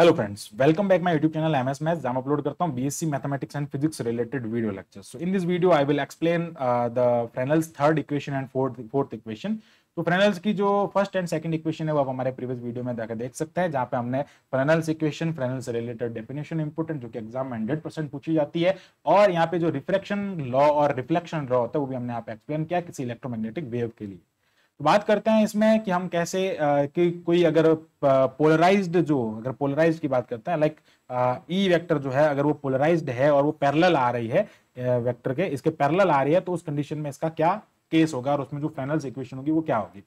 hello friends welcome back my YouTube channel M S maths जहाँ upload करता हूँ BSc mathematics and physics related video lecture so in this video I will explain the Fresnel's third equation and fourth fourth equation तो Fresnel's की जो first and second equation है वो आप हमारे प्रीवियस वीडियो में जाकर देख सकते हैं जहाँ पे हमने Fresnel's equation Fresnel's related definition important जो कि एग्जाम में हंड्रेड परसेंट पूछी जाती है और यहाँ पे जो रिफ्लेक्शन लॉ और रिफ्लेक्शन लॉ होता है वो भी हमने यहाँ पे एक्सप्लेन किया किसी इलेक्ट्रोमैग्नेटिक वेव के लिए तो बात करते हैं इसमें कि हम कैसे कि कोई अगर पोलराइज्ड जो अगर पोलराइज्ड की बात करते हैं लाइक ई वेक्टर जो है अगर वो पोलराइज्ड है और वो पैरेलल आ रही है वेक्टर के इसके पैरेलल आ रही है तो उस कंडीशन में इसका क्या केस होगा और उसमें जो फाइनल इक्वेशन होगी वो क्या होगी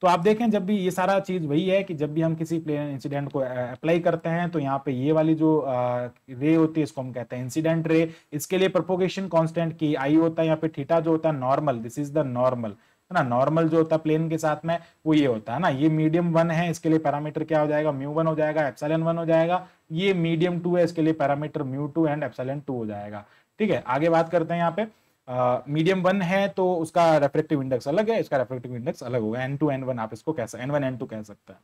तो आप देखें जब भी ये सारा चीज़ वही है कि जब भी हम किसी प्लेन इंसिडेंट को अप्लाई करते हैं तो यहाँ पे ये वाली जो रे होती है इसको हम कहते हैं इंसिडेंट रे इसके लिए प्रपोगेशन कॉन्स्टेंट की आई होता है यहाँ पे थीटा जो होता है normal this is the normal है ना नॉर्मल जो होता है प्लेन के साथ में वो ये होता है ना ये मीडियम वन है इसके लिए पैरामीटर क्या हो जाएगा म्यू वन हो जाएगा एप्सलन वन हो जाएगा ये मीडियम टू है इसके लिए parameter mu two and epsilon two हो जाएगा ठीक है आगे बात करते हैं यहाँ पे मीडियम uh, वन है तो उसका रेफ्रेक्टिव इंडेक्स अलग है इसका रेफ्रेक्टिव इंडेक्स अलग होगा एन टू एन वन आप इसको कह सकते एन वन एन टू कह सकते हैं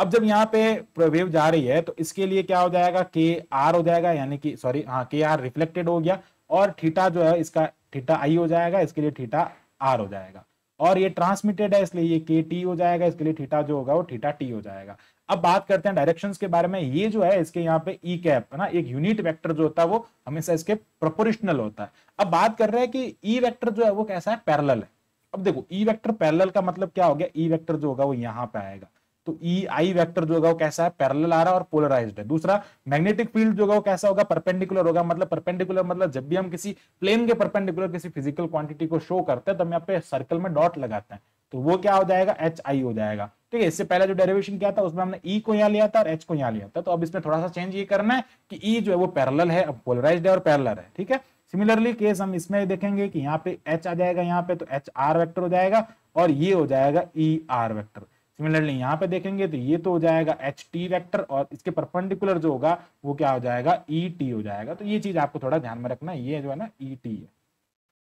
अब जब यहाँ पे वेव जा रही है तो इसके लिए क्या हो जाएगा के आर हो जाएगा यानी कि सॉरी हाँ के आर रिफ्लेक्टेड हो गया और थीटा जो है इसका थीटा आई हो जाएगा इसके लिए थीटा आर हो जाएगा और ये ट्रांसमिटेड है इसलिए ये के टी हो जाएगा इसके लिए थीटा जो होगा वो थीटा टी हो जाएगा अब बात करते हैं डायरेक्शंस के बारे में ये जो है इसके यहाँ पे ई e कैप है ना एक यूनिट वेक्टर जो होता है वो हमेशा इसके प्रोपोरिशनल होता है अब बात कर रहे हैं कि ई e वेक्टर जो है वो कैसा है पैरल है अब देखो ई वैक्टर पैरल का मतलब क्या हो गया ई e वैक्टर जो होगा वो यहाँ पे आएगा तो ई आई वैक्टर जो होगा वो कैसा है पैरल आ रहा है और पोलराइज्ड है दूसरा मैग्नेटिक फील्ड जो होगा वो कैसा होगा परपेंडिकुलर होगा मतलब परपेंडिकुलर मतलब जब भी हम किसी प्लेन के परपेंडिकुलर किसी फिजिकल क्वांटिटी को शो करते हैं तो हम यहाँ पे सर्कल में डॉट लगाते हैं तो वो क्या हो जाएगा एच आई हो जाएगा ठीक है इससे पहले जो डेरिवेशन किया था उसमें हमने ई e को यहाँ लिया था और एच को यहाँ लिया था तो अब इसमें थोड़ा सा चेंज ये करना है कि ई e जो है वो पैरल है अब पोलराइज है और पैरलर है ठीक है सिमिलरली केस हम इसमें देखेंगे कि यहाँ पे एच आ जाएगा यहाँ पे तो एच आर वैक्टर हो जाएगा और ये हो जाएगा ई आर वैक्टर सिमिलरली यहाँ पे देखेंगे तो ये तो हो जाएगा एच टी वैक्टर और इसके परपेंडिकुलर जो होगा वो क्या हो जाएगा ई e टी हो जाएगा तो ये चीज आपको थोड़ा ध्यान में रखना ये जो है ना ई e टी है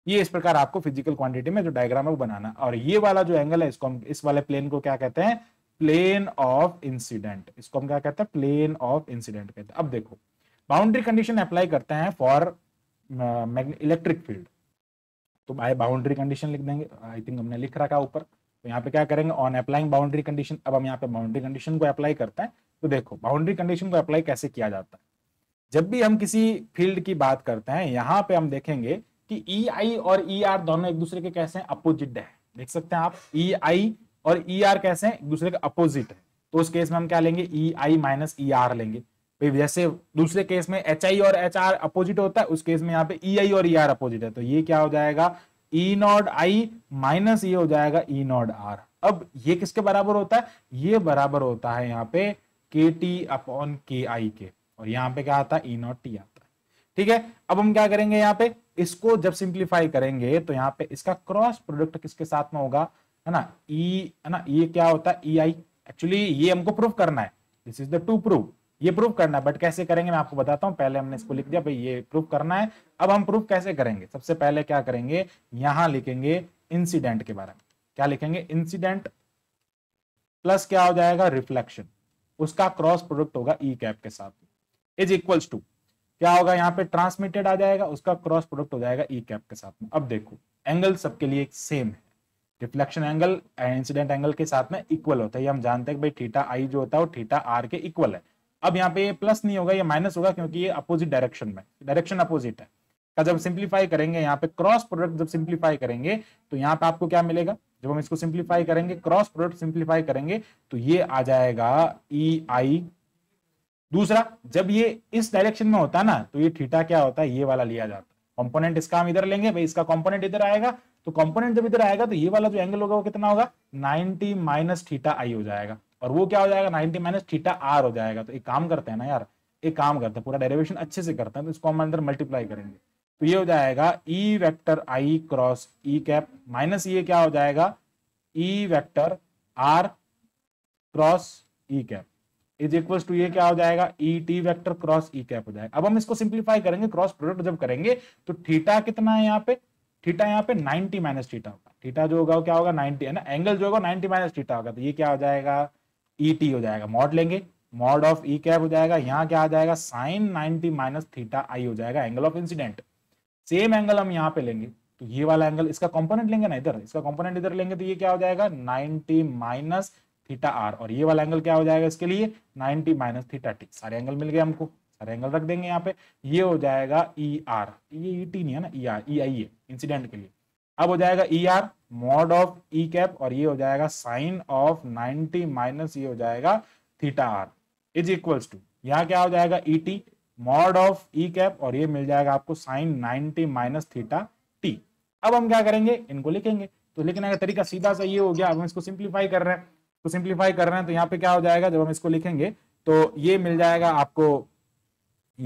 ये इस प्रकार आपको फिजिकल क्वांटिटी में जो डायग्राम है वो बनाना और ये वाला जो एंगल है इसको हम इस वाले प्लेन को क्या कहते हैं प्लेन ऑफ इंसिडेंट इसको हम क्या कहते हैं प्लेन ऑफ इंसिडेंट कहते हैं अब देखो बाउंड्री कंडीशन अप्लाई करते हैं फॉर इलेक्ट्रिक फील्ड तो बाय बाउंड्री कंडीशन लिख देंगे आई थिंक हमने लिख रखा ऊपर तो यहाँ पे क्या करेंगे ऑन अप्लाइंग बाउंड्री कंडीशन अब हम यहाँ पे बाउंड्री कंडीशन को अप्लाई करते हैं तो देखो बाउंड्री कंडीशन को अप्लाई कैसे किया जाता है जब भी हम किसी फील्ड की बात करते हैं यहाँ पे हम देखेंगे कि ई e आई और ई e आर दोनों एक दूसरे के कैसे अपोजिट है देख सकते हैं आप ई e आई और ई आर कैसे हैं एक दूसरे के अपोजिट है तो उस केस में हम क्या लेंगे ई आई माइनस ई आर लेंगे तो जैसे दूसरे केस में एच आई और एच आर अपोजिट होता है उस केस में यहाँ पे ई आई और ई आर अपोजिट है तो ये क्या हो जाएगा E e naught I minus ये e हो जाएगा ई e नॉट आर अब ये किसके बराबर होता है ये बराबर होता है यहाँ पे के टी अपॉन के आई के और यहाँ पे क्या आता है ई नॉट टी आता है ठीक है अब हम क्या करेंगे यहाँ पे इसको जब सिंप्लीफाई करेंगे तो यहाँ पे इसका क्रॉस प्रोडक्ट किसके साथ में होगा है ना ई है ना ये क्या होता है ई आई एक्चुअली ये हमको प्रूफ करना है this is the to proof ये प्रूफ करना है बट कैसे करेंगे मैं आपको बताता हूँ पहले हमने इसको लिख दिया भाई ये प्रूफ करना है अब हम प्रूफ कैसे करेंगे सबसे पहले क्या करेंगे यहां लिखेंगे इंसिडेंट के बारे में क्या लिखेंगे इंसिडेंट प्लस क्या हो जाएगा रिफ्लेक्शन उसका क्रॉस प्रोडक्ट होगा ई e कैप के साथ इज इक्वल्स टू क्या होगा यहाँ पे ट्रांसमिटेड आ जाएगा उसका क्रॉस प्रोडक्ट हो जाएगा ई e कैप के साथ में अब देखो एंगल सबके लिए सेम है रिफ्लेक्शन एंगल इंसिडेंट एंगल के साथ में इक्वल होता है ये हम जानते हैं कि भाई थीटा आई जो होता है वो थीटा आर के इक्वल है अब यहाँ पे ये प्लस नहीं होगा ये माइनस होगा क्योंकि ये अपोजिट डायरेक्शन में डायरेक्शन अपोजिट है का जब सिंप्लीफाई करेंगे यहाँ पे क्रॉस प्रोडक्ट जब सिंप्लीफाई करेंगे तो यहाँ पे आपको क्या मिलेगा जब हम इसको सिंप्लीफाई करेंगे क्रॉस प्रोडक्ट सिंप्लीफाई करेंगे तो ये आ जाएगा ई e आई दूसरा जब ये इस डायरेक्शन में होता ना तो ये थीटा क्या होता है ये वाला लिया जाता है कॉम्पोनेंट इसका हम इधर लेंगे भाई इसका कॉम्पोनेंट इधर आएगा तो कॉम्पोनेंट जब इधर आएगा तो ये वाला जो एंगल होगा वो कितना होगा नाइनटी माइनस थीटा आई हो जाएगा और वो क्या हो जाएगा नाइनटी माइनस थीटा आर हो जाएगा तो एक काम करते हैं ना यार एक काम करते हैं पूरा डेरिवेशन अच्छे से करते हैं तो इसको हम अंदर मल्टीप्लाई करेंगे तो ये हो जाएगा E vector I cross E cap minus ये क्या हो जाएगा E vector R cross E cap is equal to ये क्या हो जाएगा E T vector cross E cap हो जाएगा अब हम इसको सिंप्लीफाई करेंगे क्रॉस प्रोडक्ट जब करेंगे तो थीटा कितना है यहाँ पे थीटा यहाँ पे नाइनटी माइनस थीटा होगा थीटा जो होगा क्या होगा नाइनटी है ना एंगल जो होगा नाइनटी माइनस थीटा होगा तो ये क्या हो जाएगा ई e टी हो जाएगा मॉड लेंगे मॉड ऑफ ई कैप हो जाएगा यहाँ क्या आ जाएगा sine ninety minus theta I हो जाएगा angle of incident same angle हम यहाँ पे लेंगे तो ये वाला एंगल इसका कंपोनेंट लेंगे ना इधर इसका कंपोनेंट इधर लेंगे तो ये क्या हो जाएगा 90 माइनस थीटा आर और ये वाला एंगल क्या हो जाएगा इसके लिए 90 माइनस थीटा टी सारे एंगल मिल गए हमको सारे एंगल रख देंगे यहाँ पे ये हो जाएगा ई e आर ये ई e टी नहीं है ना ई आर ई आई ए इंसिडेंट के लिए अब हो जाएगा E R mod of E e cap और ये हो जाएगा साइन ऑफ 90 माइनस ये हो जाएगा theta R is equals to यहाँ क्या हो जाएगा E e T mod of E e cap और ये मिल जाएगा आपको साइन 90 माइनस थीटा टी अब हम क्या करेंगे इनको लिखेंगे तो लिखने का तरीका सीधा सा ये हो गया अब हम इसको सिंप्लीफाई कर रहे हैं तो सिंप्लीफाई कर रहे हैं तो यहाँ पे क्या हो जाएगा जब हम इसको लिखेंगे तो ये मिल जाएगा आपको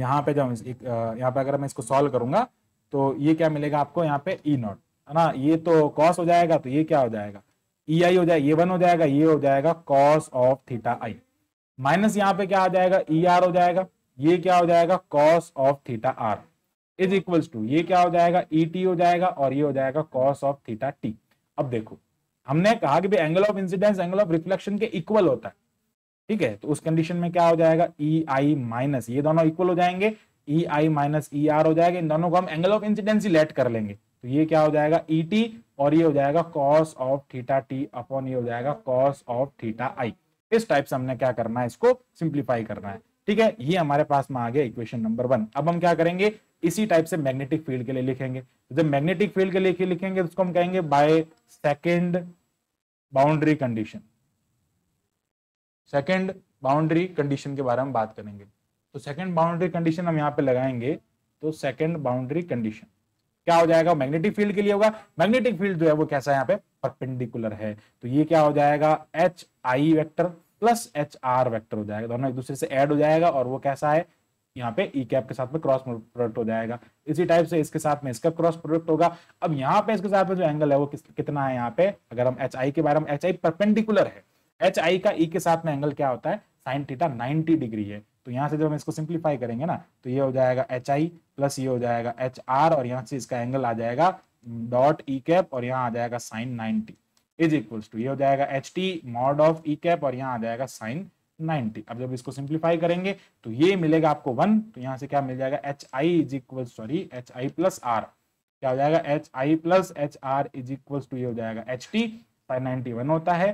यहाँ पे जब यहाँ पे अगर मैं इसको सॉल्व करूंगा तो ये क्या मिलेगा आपको यहाँ पे ई नॉट है ना ये तो कॉस हो जाएगा तो ये क्या हो जाएगा ई आई हो जाएगा ये वन हो जाएगा ये हो जाएगा cos of theta I minus यहाँ पे क्या आ जाएगा ई er आर हो जाएगा ये क्या हो जाएगा cos of theta R is equals to ये क्या हो जाएगा ई टी हो जाएगा और ये हो जाएगा कॉस ऑफ थीटा टी अब देखो हमने कहा कि भाई angle of incidence angle of reflection के इक्वल होता है ठीक है तो उस कंडीशन में क्या हो जाएगा ई आई माइनस ये दोनों इक्वल हो जाएंगे ई आई माइनस ई आर हो जाएगा इन दोनों को हम एंगल ऑफ इंसिडेंस ही लेट कर लेंगे तो ये क्या हो जाएगा ई e टी और ये हो जाएगा cos of theta T upon ये हो जाएगा कॉस ऑफ थीटा आई इस टाइप से हमने क्या करना है इसको सिंप्लीफाई करना है ठीक है ये हमारे पास में आ गया इक्वेशन नंबर वन अब हम क्या करेंगे इसी टाइप से मैग्नेटिक फील्ड के लिए लिखेंगे तो जब मैग्नेटिक फील्ड के लिए लिखेंगे तो उसको हम कहेंगे by second boundary condition second boundary condition के बारे में बात करेंगे तो सेकेंड बाउंड्री कंडीशन हम यहाँ पे लगाएंगे तो सेकेंड बाउंड्री कंडीशन क्या हो जाएगा मैग्नेटिक फील्ड के लिए होगा मैग्नेटिक फील्ड जो है वो कैसा है यहाँ पे परपेंडिकुलर है तो ये क्या हो जाएगा H I vector plus H R vector हो जाएगा दोनों एक दूसरे से एड हो जाएगा और वो कैसा है यहाँ पे ई e कैप के साथ में क्रॉस प्रोडक्ट हो जाएगा इसी टाइप से इसके साथ में इसका क्रॉस प्रोडक्ट होगा अब यहाँ पे इसके साथ में जो एंगल है वो कितना है यहाँ पे अगर हम एच आई के बारे में एच आई परपेंडिकुलर है एच आई का ई e के साथ में एंगल क्या होता है साइन थीटा 90 डिग्री है तो यहाँ से जब हम इसको सिंप्लीफाई करेंगे ना तो ये हो जाएगा एच आई प्लस ये हो जाएगा एच आर और यहाँ से इसका एंगल आ जाएगा डॉट ई कैप और यहाँ आ जाएगा sine ninety is equals to ये हो जाएगा H T mod of E cap और यहाँ आ जाएगा साइन 90 अब जब इसको सिंप्लीफाई करेंगे तो ये मिलेगा आपको वन तो यहाँ से क्या मिल जाएगा H I is equal sorry H I plus R क्या हो जाएगा H I plus H R is equal to ये हो जाएगा H T sine ninety one होता है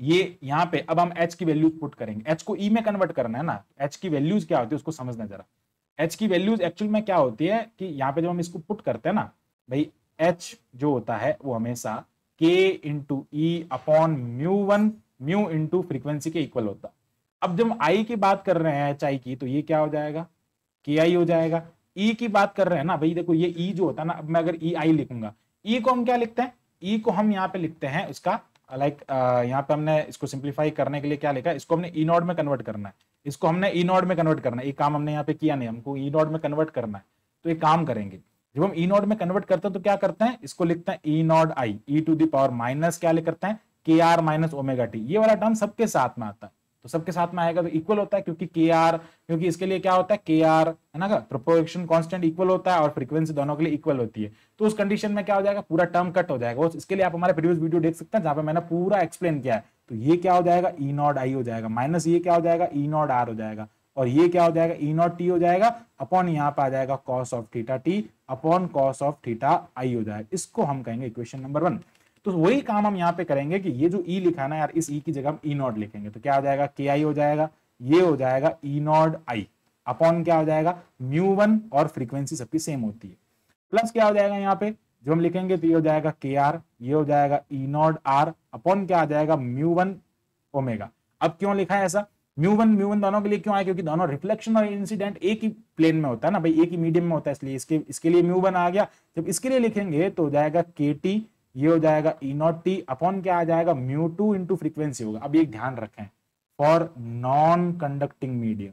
ये यहाँ पे अब हम एच की वैल्यूज पुट करेंगे एच को ई e में कन्वर्ट करना है ना एच तो की वैल्यूज क्या होती है उसको समझना जरा एच की वैल्यूज एक्चुअल में क्या होती है कि यहाँ पे जब हम इसको पुट करते हैं ना भाई एच जो होता है वो हमेशा e के into E upon mu one mu into frequency के इक्वल होता अब जब आई की बात कर रहे हैं एच आई की तो ये क्या हो जाएगा के आई हो जाएगा ई e की बात कर रहे हैं ना भाई देखो ये ई e जो होता है ना अब मैं अगर ई e आई लिखूंगा ई e को हम क्या लिखते हैं ई e को हम यहाँ पे लिखते हैं उसका लाइक uh, uh, यहाँ पे हमने इसको सिंप्लीफाई करने के लिए क्या लिखा इसको हमने ई e नॉट में कन्वर्ट करना है इसको हमने ई e नॉट में कन्वर्ट करना है ये काम हमने यहाँ पे किया नहीं हमको ई e नॉट में कन्वर्ट करना है तो ये काम करेंगे जब हम ई नॉट में कन्वर्ट करते हैं तो क्या करते हैं इसको लिखते हैं E naught I E two दावर माइनस क्या लिखते हैं के आर माइनस ओमेगा टी ये वाला टर्म सबके साथ में आता है तो सबके साथ में आएगा तो इक्वल होता है क्योंकि के आर क्योंकि इसके लिए क्या होता है के आर है ना प्रोपोगेशन कांस्टेंट इक्वल होता है और फ्रीक्वेंसी दोनों के लिए इक्वल होती है तो उस कंडीशन में क्या हो जाएगा पूरा टर्म कट हो जाएगा इसके लिए आप हमारे प्रीवियस वीडियो देख सकते हैं जहां पर मैंने पूरा एक्सप्लेन किया है तो ये क्या हो जाएगा ई नॉट आई हो जाएगा माइनस ये क्या हो जाएगा ई नॉट आर हो जाएगा और ये क्या हो जाएगा ई नॉट टी हो जाएगा अपॉन यहाँ पे आ जाएगा cos of theta T upon cos of theta I हो जाएगा इसको हम कहेंगे इक्वेशन नंबर वन तो वही काम हम यहाँ पे करेंगे कि ये जो ई e लिखा ना यार इस ई e की जगह हम ई e नॉट लिखेंगे तो क्या हो जाएगा के आई हो जाएगा ये हो जाएगा ई नॉट आई अपॉन क्या हो जाएगा म्यू वन और फ्रीक्वेंसी सबकी सेम होती है प्लस क्या हो जाएगा यहाँ पे जो हम लिखेंगे तो ये हो जाएगा के आर ये हो जाएगा ई नॉट आर अपॉन क्या आ जाएगा म्यू वन ओमेगा अब क्यों लिखा है ऐसा म्यू वन म्यू वन दोनों के लिए क्यों आया क्योंकि दोनों रिफ्लेक्शन और इंसिडेंट एक ही प्लेन में होता है ना भाई एक ही मीडियम में होता है इसलिए इसके इसके लिए म्यू वन आ गया जब इसके लिए लिखेंगे तो हो जाएगा के टी ये हो जाएगा ई नॉट टी अपॉन क्या आ जाएगा म्यू टू इंटू फ्रीक्वेंसी होगा अब ये ध्यान रखें for non conducting medium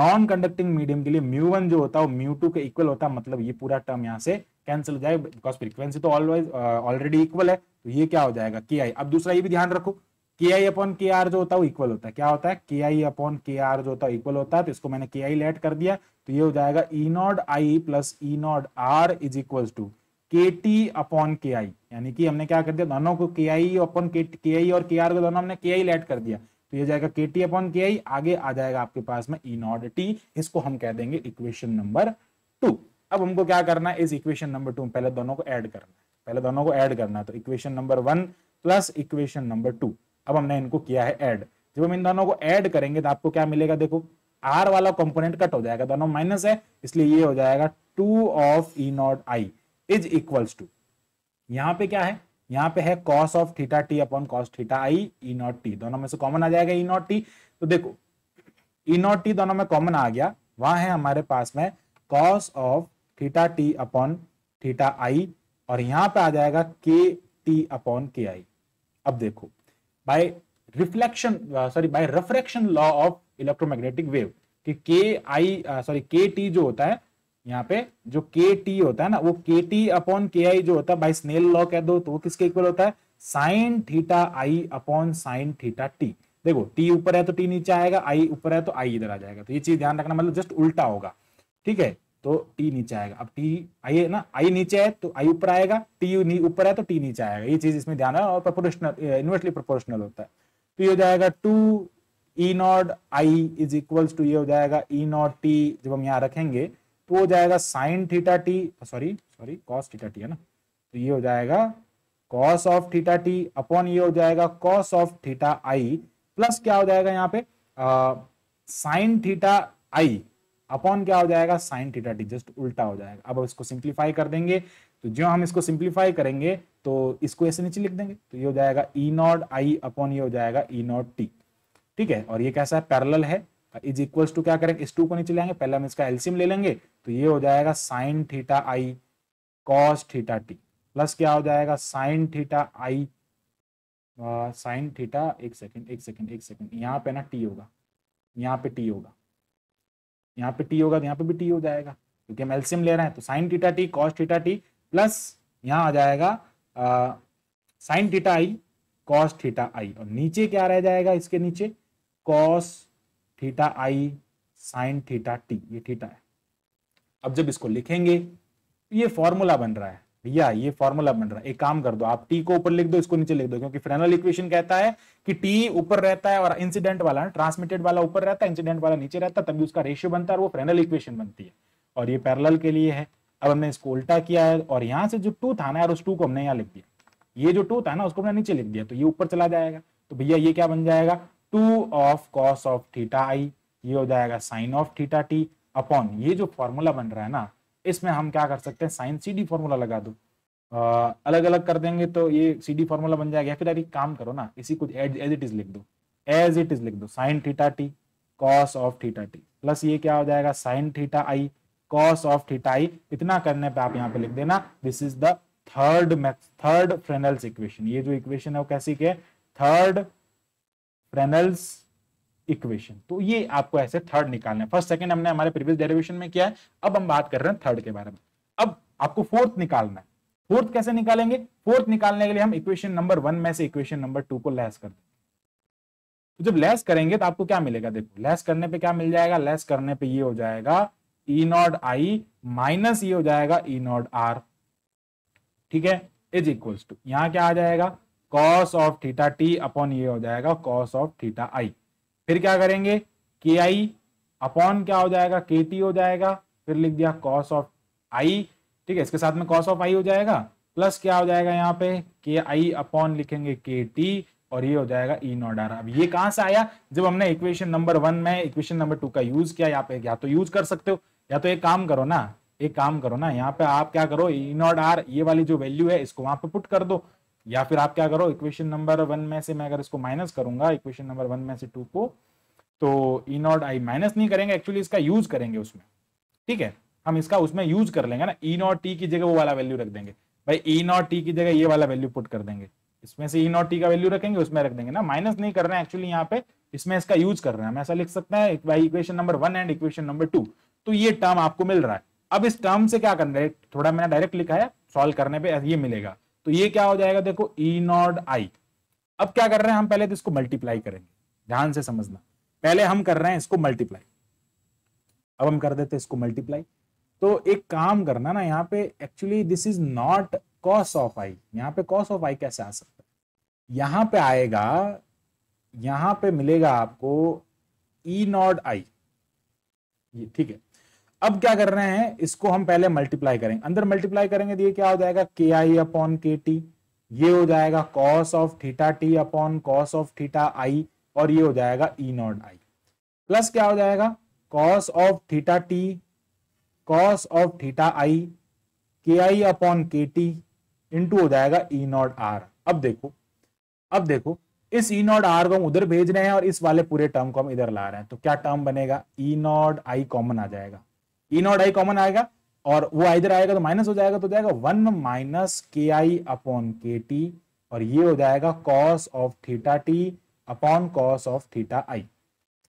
non conducting medium के लिए म्यू वन जो होता है वो म्यू टू के इक्वल होता है मतलब ये पूरा टर्म यहाँ से कैंसिल हो बिकॉज फ्रीक्वेंसी तो ऑलवेज ऑलरेडी इक्वल है तो ये क्या हो जाएगा के आई अब दूसरा ये भी ध्यान रखो के आई अपॉन के आर जो होता है वो इक्वल होता है क्या होता है के आई अपॉन के आर जो होता है इक्वल होता है तो इसको मैंने के आई लेट कर दिया तो ये हो जाएगा ई naught I plus E naught R is equal to K T upon K I यानी कि हमने क्या कर दिया दोनों को के आई अपॉन के आई और के आर को दोनों हमने के आई लेट कर दिया तो ये जाएगा के टी अपॉन के आई आगे आ जाएगा आपके पास में ई नॉट टी इसको हम कह देंगे इक्वेशन नंबर टू अब हमको क्या करना है इस इक्वेशन नंबर टू में पहले दोनों को एड करना है पहले दोनों को ऐड करना है तो equation number one plus equation number two अब हमने इनको किया है एड जब हम इन दोनों को ऐड करेंगे तो आपको क्या मिलेगा देखो आर वाला कंपोनेंट कट हो जाएगा दोनों माइनस है इसलिए ये हो जाएगा two of E naught I is equals to यहाँ पे क्या है यहाँ पे है cos of theta T upon cos theta I E naught T दोनों में से कॉमन आ जाएगा ई नॉट टी तो देखो ई नॉट टी दोनों में कॉमन आ गया वहां है हमारे पास में cos of theta T upon theta आई और यहाँ पे आ जाएगा के टी अपॉन के आई अब देखो by reflection sorry by refraction law of electromagnetic wave कि के आई सॉरी के टी जो होता है यहाँ पे जो के टी होता है ना वो के टी अपॉन के आई जो होता है बाई स्नेल लॉ कह दो तो वो किसके इक्वल होता है sine theta I upon sine theta T देखो टी ऊपर है तो टी नीचे आएगा आई ऊपर है तो आई इधर आ जाएगा तो ये चीज ध्यान रखना मतलब जस्ट उल्टा होगा ठीक है तो टी नीचे आएगा अब टी आई है ना आई नीचे है तो आई ऊपर आएगा टी ऊपर है तो टी नीचे आएगा ये चीज इसमें ध्यान है और प्रोपोर्शनल इनवर्सली प्रोपोर्शनल होता है तो ये हो जाएगा two E naught I is equals to ये हो जाएगा ई नॉट टी जब हम यहाँ रखेंगे तो हो जाएगा sine theta T sorry sorry cos theta T है ना तो ये हो जाएगा cos of theta T upon ये हो जाएगा cos of theta I plus क्या हो जाएगा यहाँ पे साइन थीटा आई अपॉन क्या हो जाएगा साइन थीटा टी जस्ट उल्टा हो जाएगा अब इसको सिंप्लीफाई कर देंगे तो जो हम इसको सिंप्लीफाई करेंगे तो इसको ऐसे नीचे लिख देंगे तो ये हो जाएगा ई नॉट आई अपॉन ये हो जाएगा ई नॉट टी ठीक है और ये कैसा है पैरल है इज इक्वल्स टू क्या करेंगे इस टू को नीचे लेंगे पहले हम इसका एल्सियम ले लेंगे तो ये हो जाएगा sine theta i cos theta t plus क्या हो जाएगा sine theta i sine theta एक सेकंड एक सेकंड एक सेकंड यहाँ पे ना टी होगा यहाँ पे टी होगा यहाँ पे टी होगा तो यहाँ पे भी टी हो जाएगा क्योंकि हम एल्सियम ले रहे हैं तो sine theta t cos theta t plus यहाँ आ जाएगा sine theta i cos theta आई और नीचे क्या रह जाएगा इसके नीचे cos theta i sine theta t ये थीटा है अब जब इसको लिखेंगे तो ये फॉर्मूला बन रहा है भैया ये फॉर्मूला बन रहा है एक काम कर दो आप टी को ऊपर लिख दो इसको नीचे लिख दो क्योंकि फ्रेनल इक्वेशन कहता है कि टी ऊपर रहता है और इंसिडेंट वाला ट्रांसमिटेड वाला ऊपर रहता है इंसिडेंट वाला नीचे रहता है तभी उसका रेशियो बनता है और वो फ्रेनल इक्वेशन बनती है और ये पैरल के लिए है अब हमने इसको उल्टा किया है और यहाँ से जो टू था ना यार उस टू को हमने यहाँ लिख दिया ये जो टू था ना उसको हमने नीचे लिख दिया तो ये ऊपर चला जाएगा तो भैया ये क्या बन जाएगा two of cos of theta i ये हो जाएगा sine of theta T upon ये जो फॉर्मूला बन रहा है ना इसमें हम क्या कर सकते हैं साइन सी डी फॉर्मूला लगा दो आ, अलग अलग कर देंगे तो ये सी डी फॉर्मूला बन जाएगा फिर यार काम करो ना इसी को एज इट इज लिख दो एज इट इज लिख दो sine theta t cos of theta t plus ये क्या हो जाएगा sine theta i cos of theta i इतना करने पे आप यहाँ पे लिख देना this is the third max third Fresnel's equation ये जो इक्वेशन है वो कैसी के थर्ड फ्रेनल्स इक्वेशन तो ये आपको ऐसे थर्ड निकालना है फर्स्ट सेकंड हमने हमारे प्रीवियस डेरिवेशन में किया है अब हम बात कर रहे हैं थर्ड के बारे में अब आपको फोर्थ निकालना है फोर्थ कैसे निकालेंगे फोर्थ निकालने के लिए हम इक्वेशन नंबर वन में से इक्वेशन नंबर टू को लेस कर देंगे तो जब लेस करेंगे तो आपको क्या मिलेगा देखो लेस करने पे क्या मिल जाएगा लेस करने पे ये हो जाएगा ई नॉट आई माइनस ये हो जाएगा ई नॉट आर ठीक है इज इक्वल्स टू यहां क्या आ जाएगा cos of theta T upon ये हो जाएगा कॉस ऑफ थीटा आई फिर क्या करेंगे के आई अपॉन क्या हो जाएगा के टी हो जाएगा फिर लिख दिया कॉस ऑफ आई ठीक है इसके साथ में कॉस ऑफ आई हो जाएगा प्लस क्या हो जाएगा यहाँ पे के आई अपॉन लिखेंगे के टी और ये हो जाएगा ई नॉट आर अब ये कहां से आया जब हमने इक्वेशन नंबर वन में इक्वेशन नंबर टू का यूज किया यहाँ पे या तो यूज कर सकते हो या तो एक काम करो ना एक काम करो ना यहाँ पे आप क्या करो ई नॉट आर ये वाली जो वैल्यू है इसको वहां पे पुट कर दो या फिर आप क्या करो इक्वेशन नंबर वन में से मैं अगर इसको माइनस करूंगा इक्वेशन नंबर वन में से टू को तो ई नॉट आई माइनस नहीं करेंगे एक्चुअली इसका यूज करेंगे उसमें ठीक है हम इसका उसमें यूज कर लेंगे ना ई नॉट टी की जगह वो वाला वैल्यू रख देंगे भाई ई नॉट टी की जगह ये वाला वैल्यू पुट कर देंगे इसमें से ई नॉट टी का वैल्यू रखेंगे उसमें रख देंगे ना माइनस नहीं कर रहे हैं एक्चुअली यहाँ पे इसमें इसका यूज कर रहे हैं हम ऐसा लिख सकते हैं भाई equation number one and equation number two तो ये टर्म आपको मिल रहा है अब इस टर्म से क्या करना है थोड़ा मैंने डायरेक्ट लिखा है सॉल्व करने पे ये मिलेगा तो ये क्या हो जाएगा देखो ई e नॉट आई अब क्या कर रहे हैं हम पहले तो इसको मल्टीप्लाई करेंगे ध्यान से समझना पहले हम कर रहे हैं इसको मल्टीप्लाई अब हम कर देते हैं इसको मल्टीप्लाई तो एक काम करना ना यहाँ पे actually this is not cos of i यहाँ पे कॉस ऑफ आई कैसे आ सकता है यहाँ पे आएगा यहाँ पे मिलेगा आपको ई e नॉट आई ये ठीक है अब क्या कर रहे हैं इसको हम पहले मल्टीप्लाई करेंगे अंदर मल्टीप्लाई करेंगे तो ये क्या हो जाएगा के आई अपॉन के टी ये हो जाएगा cos of theta T upon cos of theta आई और ये हो जाएगा ई नॉट आई प्लस क्या हो जाएगा cos of theta t cos of theta i k i upon k t into हो जाएगा ई नॉट आर अब देखो अब देखो इस ई नॉट आर को हम उधर भेज रहे हैं और इस वाले पूरे टर्म को हम इधर ला रहे हैं तो क्या टर्म बनेगा ई नॉट आई कॉमन आ जाएगा ई नॉट आई कॉमन आएगा और वो इधर आएगा तो माइनस हो जाएगा तो जाएगा वन माइनस के आई अपॉन के टी और ये हो जाएगा cos of theta T upon cos of theta i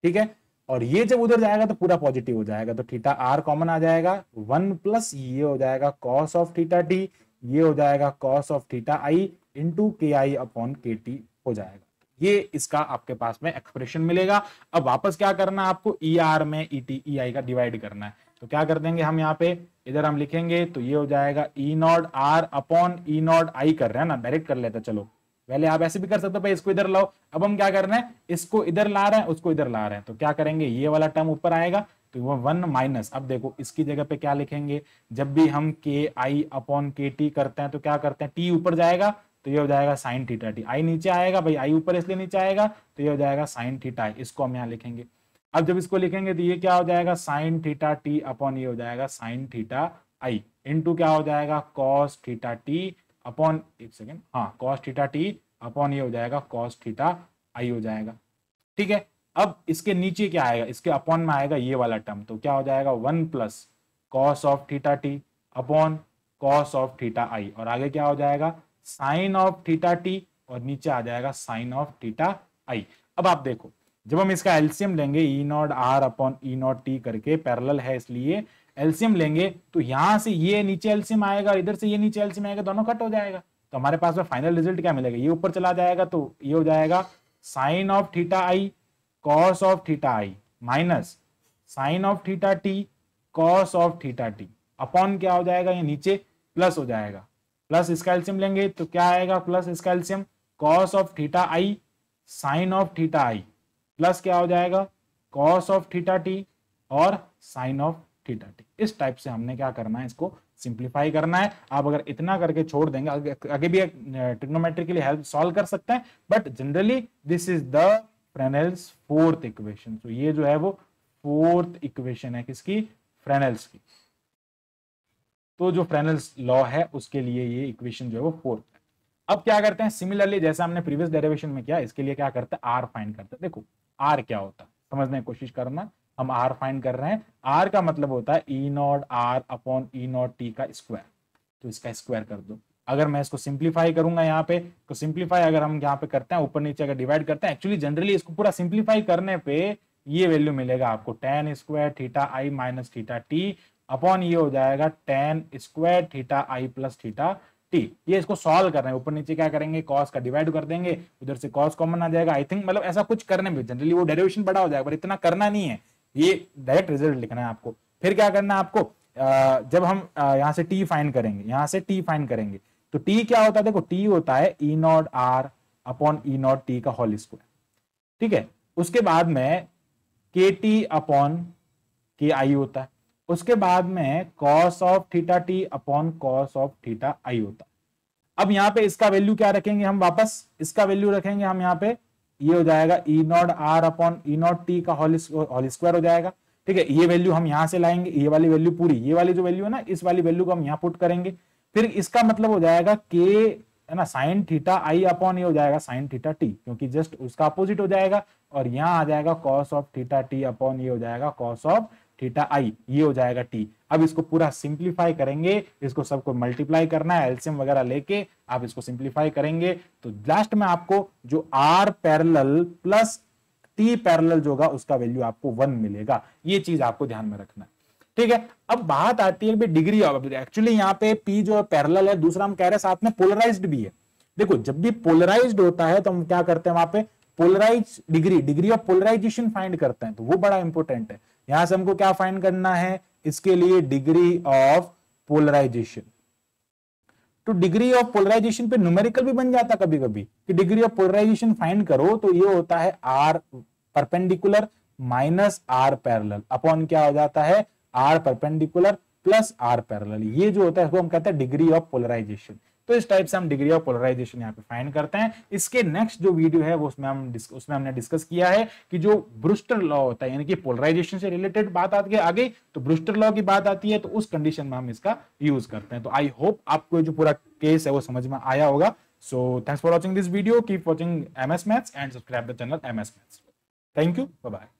ठीक है और ये जब उधर जाएगा तो पूरा पॉजिटिव हो जाएगा तो थीटा आर कॉमन आ जाएगा वन प्लस ये हो जाएगा कॉस ऑफ थीटा टी ये हो जाएगा cos of theta i into k i upon k T हो जाएगा ये इसका आपके पास में एक्सप्रेशन मिलेगा अब वापस क्या करना है आपको ई e ER आर में ई टी ई आई का डिवाइड करना है तो क्या कर देंगे हम यहाँ पे इधर हम लिखेंगे तो ये हो जाएगा ई naught r upon e naught i कर रहे हैं ना डायरेक्ट कर लेते चलो पहले आप ऐसे भी कर सकते हो भाई इसको इधर लाओ अब हम क्या कर रहे हैं इसको इधर ला रहे हैं उसको इधर ला रहे हैं तो क्या करेंगे ये वाला टर्म ऊपर आएगा तो वो वन माइनस अब देखो इसकी जगह पे क्या लिखेंगे जब भी हम के आई अपॉन के टी करते हैं तो क्या करते हैं टी ऊपर जाएगा तो ये हो जाएगा साइन थीटा टी आई नीचे आएगा भाई आई ऊपर इसलिए नीचे आएगा तो ये हो जाएगा साइन थीटा इसको हम यहाँ लिखेंगे अब जब इसको लिखेंगे तो ये क्या हो जाएगा साइन थीटा टी अपॉन ये हो जाएगा साइन थीटा आई इनटू क्या हो जाएगा कॉस थीटा टी अपॉन एक सेकेंड हाँ कॉस थीटा टी अपॉन ये हो जाएगा कॉस थीटा आई हो जाएगा ठीक है अब इसके नीचे क्या आएगा इसके अपॉन में आएगा ये वाला टर्म तो क्या हो जाएगा one plus cos of theta T upon cos of theta आई और आगे क्या हो जाएगा साइन ऑफ थीटा टी और नीचे आ जाएगा साइन ऑफ थीटा आई अब आप देखो जब हम इसका एल्सियम लेंगे e naught r upon e naught t करके पैरल है इसलिए एल्सियम लेंगे तो यहां से ये नीचे एल्सियम आएगा इधर से ये नीचे एल्सियम आएगा दोनों कट हो जाएगा तो हमारे पास में फाइनल रिजल्ट क्या मिलेगा ये ऊपर चला जाएगा तो ये हो जाएगा sine of theta i cos of theta I minus sine of theta t cos of theta T upon क्या हो जाएगा ये नीचे प्लस हो जाएगा प्लस इसका एल्सियम लेंगे तो क्या आएगा प्लस इसका LCM cos of theta i sine of theta I plus क्या हो जाएगा कॉस ऑफ थीटा टी और साइन ऑफ थीटा टी इस टाइप से हमने क्या करना है इसको सिंप्लीफाई करना है आप अगर इतना करके छोड़ देंगे आगे, भी ट्रिग्नोमेट्री के लिए हेल्प सॉल्व कर सकते हैं but generally this is the Fresnel's fourth equation तो ये जो है वो फोर्थ इक्वेशन है किसकी फ्रेनेल्स की तो जो फ्रेनेल्स लॉ है उसके लिए ये इक्वेशन जो है वो फोर्थ अब क्या करते हैं सिमिलरली जैसे हमने प्रीवियस डेरिवेशन में किया इसके लिए क्या करते हैं आर फाइन करते देखो आर क्या होता है समझने की कोशिश करना हम आर फाइन कर रहे हैं आर का मतलब होता है e naught r upon e naught t का स्क्वायर तो इसका स्क्वायर कर दो अगर मैं इसको सिंप्लीफाई करूंगा यहाँ पे तो सिंप्लीफाई अगर हम यहाँ पे करते हैं ऊपर नीचे अगर डिवाइड करते हैं एक्चुअली जनरली इसको पूरा सिंप्लीफाई करने पे ये वैल्यू मिलेगा आपको टेन स्क्वायर थीटा आई माइनस थीटा टी अपॉन ये हो जाएगा टेन स्क्वायर थीटा आई प्लस थीटा टी ये इसको सॉल्व रहे हैं ऊपर नीचे क्या करेंगे कॉस का डिवाइड कर देंगे उधर से कॉस कॉमन आ जाएगा आई थिंक मतलब ऐसा कुछ करने में जनरली वो डेरिवेशन बड़ा हो जाएगा पर इतना करना नहीं है ये डायरेक्ट रिजल्ट लिखना है आपको फिर क्या करना है आपको जब हम यहाँ से टी फाइन करेंगे यहाँ से टी फाइन करेंगे तो टी क्या होता है देखो टी होता है e naught r upon e naught t का होल स्क्वायर ठीक है उसके बाद में के टी अपॉन के आई होता है उसके बाद में cos of theta T upon cos of theta i होता अब यहाँ पे इसका वैल्यू क्या रखेंगे हम वापस इसका वैल्यू रखेंगे हम यहाँ पे ये हो जाएगा ई naught r upon e naught t का होल स्क्वायर हो जाएगा ठीक है ये वैल्यू हम यहाँ से लाएंगे ये वाली वैल्यू पूरी ये वाली जो वैल्यू है ना इस वाली वैल्यू को हम यहाँ पुट करेंगे फिर इसका मतलब हो जाएगा के है ना साइन थीटा आई अपॉन ये हो जाएगा साइन थीटा टी क्योंकि जस्ट उसका अपोजिट हो जाएगा और यहाँ आ जाएगा cos of theta T upon ये हो जाएगा कॉस ऑफ थीटा आई ये हो जाएगा टी अब इसको पूरा सिंप्लीफाई करेंगे इसको सबको मल्टीप्लाई करना है एल्सियम वगैरह लेके आप इसको सिंप्लीफाई करेंगे तो लास्ट में आपको जो r parallel plus t parallel जो होगा उसका वैल्यू आपको वन मिलेगा ये चीज आपको ध्यान में रखना है ठीक है अब बात आती है डिग्री ऑफ एक्चुअली यहाँ पे पी जो है पैरल है दूसरा हम कह रहे हैं साथ में पोलराइज भी है देखो जब भी पोलराइज होता है तो हम क्या करते हैं वहां पे polarize degree degree of polarization find करते हैं तो वो बड़ा इंपॉर्टेंट है यहां से हमको क्या फाइन करना है इसके लिए डिग्री ऑफ पोलराइजेशन तो डिग्री ऑफ पोलराइजेशन पे न्यूमेरिकल भी बन जाता कभी कभी कि डिग्री ऑफ पोलराइजेशन फाइन करो तो ये होता है r perpendicular minus r parallel upon क्या हो जाता है r perpendicular plus r parallel ये जो होता है इसको हम कहते हैं डिग्री ऑफ पोलराइजेशन तो इस टाइप से हम डिग्री ऑफ पोलराइजेशन यहाँ पे फाइन करते हैं इसके नेक्स्ट जो वीडियो है वो उसमें हम उसमें हमने डिस्कस किया है कि जो ब्रुस्टर लॉ होता है यानी कि पोलराइजेशन से रिलेटेड बात आती है आ गई तो ब्रुस्टर लॉ की बात आती है तो उस कंडीशन में हम इसका यूज करते हैं तो आई होप आपको जो पूरा केस है वो समझ में आया होगा thanks for watching this video keep watching M S maths and subscribe the channel M S maths thank you bye